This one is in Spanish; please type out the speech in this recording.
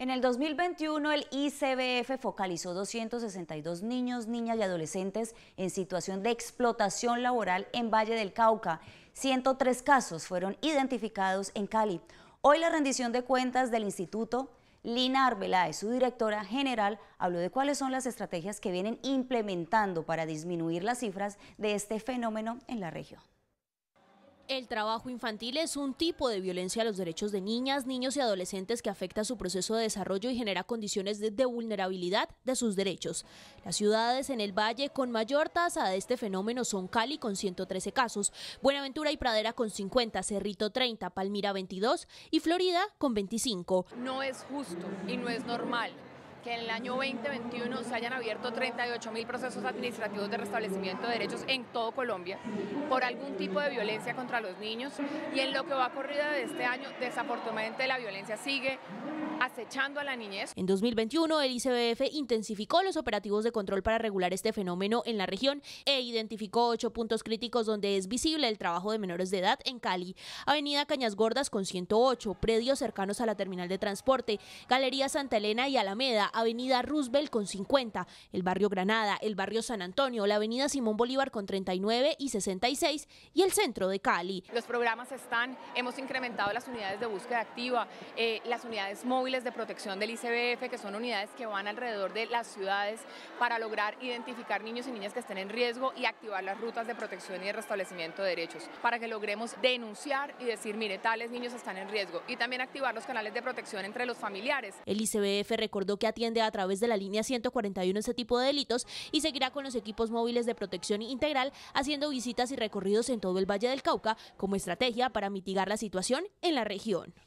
En el 2021, el ICBF focalizó 262 niños, niñas y adolescentes en situación de explotación laboral en Valle del Cauca. 103 casos fueron identificados en Cali. Hoy la rendición de cuentas del instituto, Lina Arbeláez, su directora general, habló de cuáles son las estrategias que vienen implementando para disminuir las cifras de este fenómeno en la región. El trabajo infantil es un tipo de violencia a los derechos de niñas, niños y adolescentes que afecta su proceso de desarrollo y genera condiciones de, vulnerabilidad de sus derechos. Las ciudades en el valle con mayor tasa de este fenómeno son Cali con 113 casos, Buenaventura y Pradera con 50, Cerrito 30, Palmira 22 y Florida con 25. No es justo y no es normal que en el año 2021 se hayan abierto 38 mil procesos administrativos de restablecimiento de derechos en todo Colombia por algún tipo de violencia contra los niños y en lo que va corrido de este año, desafortunadamente la violencia sigue acechando a la niñez. En 2021, el ICBF intensificó los operativos de control para regular este fenómeno en la región e identificó ocho puntos críticos donde es visible el trabajo de menores de edad en Cali. Avenida Cañas Gordas con 108, predios cercanos a la terminal de transporte, Galería Santa Elena y Alameda, Avenida Roosevelt con 50, el barrio Granada, el barrio San Antonio, la Avenida Simón Bolívar con 39 y 66 y el centro de Cali. Los programas están, hemos incrementado las unidades de búsqueda activa, eh, las unidades móviles de protección del ICBF, que son unidades que van alrededor de las ciudades para lograr identificar niños y niñas que estén en riesgo y activar las rutas de protección y de restablecimiento de derechos, para que logremos denunciar y decir, mire, tales niños están en riesgo y también activar los canales de protección entre los familiares. El ICBF recordó que ha a través de la línea 141 este tipo de delitos y seguirá con los equipos móviles de protección integral haciendo visitas y recorridos en todo el Valle del Cauca como estrategia para mitigar la situación en la región.